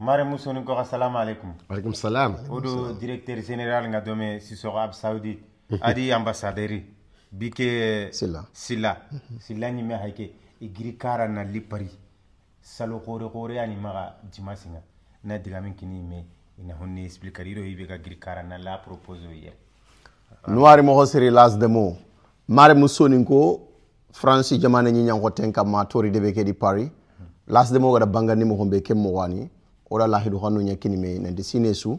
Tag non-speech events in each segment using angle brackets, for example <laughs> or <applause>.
mare musoni ko assalamu alaikum alaikum salam odo directeur général nga dome sisoko ab saoudite adi ambassaderi bike silla silla silla ñimme hayke i giri kara na li pari salo kore kore ani maga jimasinga na digamin kini me ina honne expliquer iro hibe ga giri kara na la proposo yer nuwari mogo siri las de mo mare musoni ko france jamane ñi ñango ten ma tori debe ke di paris las de mo ga da bangani mo hombe kem mo wani ola lahidu xanu ñakini me nanti sine su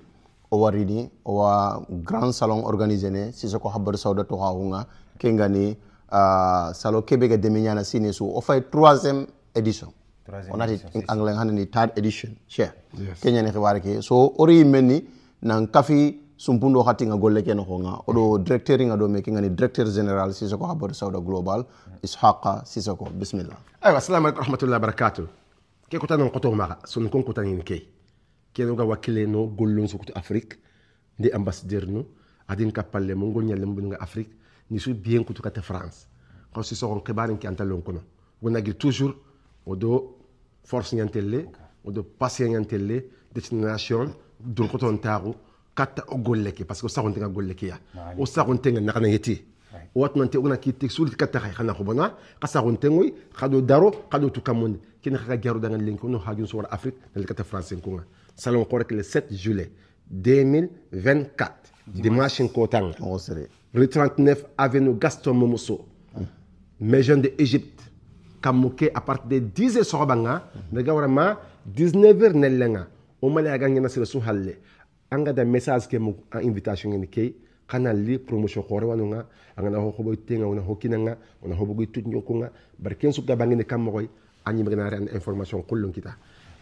owa rini owa grand salon organisé ne sisoko habaru sauda to xaxunga kengani uh, ah, salo kebe ga deme ñana sine su o fay e troisiéme édition onati anglais hanani third edition che yes. keñani xibaar ke so ori yimmen ni nan kafi sumpundo xati nga golle ke noxonga oɗo directeur nga ɗo me ke ngani directeur général sisoko habaru sauda global ishaqa sisoko bismillah aywa assalamu aleykum wa barakatuh ke kota non koto maka son kon kota ngin kei ke no ga wakile no gollon su kutu afrique ndi ambassadeur no adin kapalle mo ngo nyalle mo nga afrique ni su bien kutu kata france ko si sokon kibarin ki antalon kono wona gi toujours o do force ngantelle o do passe ngantelle destination dur koton taru katta o golleke parce que o sakontenga golleke ya o sakontenga nakana yeti watnante ogna kitte sulit katta khay khana khubana qasa gontengoy khado daro khado tukamonde kene khaka garo dangan lenko no hagin so wala afrique nal katta france kunga salon qorek le 7 juillet 2024 dimanche ko tang rue 39 avenue gaston momoso maison mm. de égypte kamuke a partir de 10h sorobanga daga warama 19h nelenga o mala ga ngena sira su halle anga da message ke mu invitation ngene kee kana li promotion khore wanu nga angana ho hoboy una ona una kinanga ona ho bogoy tut nyokunga barken su gabangi information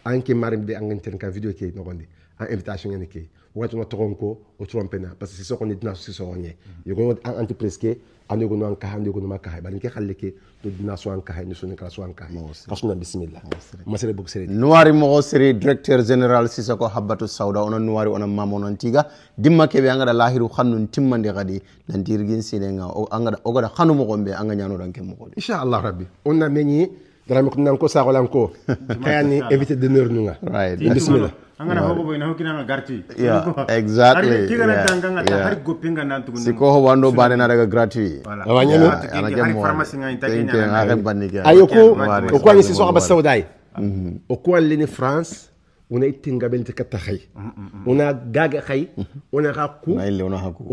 an anke marimde angen ka video ke nogondi an invitation ngene ke wakati no togon ko o trompe parce que soko ni dina so so nye yugo an entreprise ke an yugo an ka han yugo ma ka ba ke khalle ke to dina so an ka ni so ni kala so an ka kasu na bismillah masere bok sere nuari mo sere directeur général sisako habatu sauda ona nuari ona mamo non tiga dimma ke be angada lahiru khannun timmande gadi nan dirgin sinenga o angada o gada khanu mo gombe anga nyano dan ke mo inshallah rabbi onna menyi darami ko nanko sagolan ko <laughs> kayani invité d'honneur nunga right bismillah <laughs> angana hogo boy naho kinanga garti yeah siko ho wando bane na daga gratuit awanya no ana ke mo pharmacy nga inta kenya nga ke banika ayoko okwa ni siso abasa wadai okwa lini france una itinga binti katta khay una gaga mm-hmm. khay una ga ku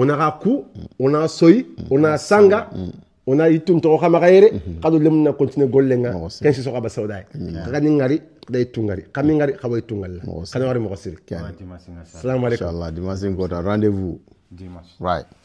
una ga ku una soy una sanga ona ittum toxo xama xa yere xado mhm. lemna continuer gollenga ken si soxa ba sawday xagani ngari da yittu ngari xami ngari xawa ittu ngalla xana wari moxo siri salamu aleykum rendez-vous right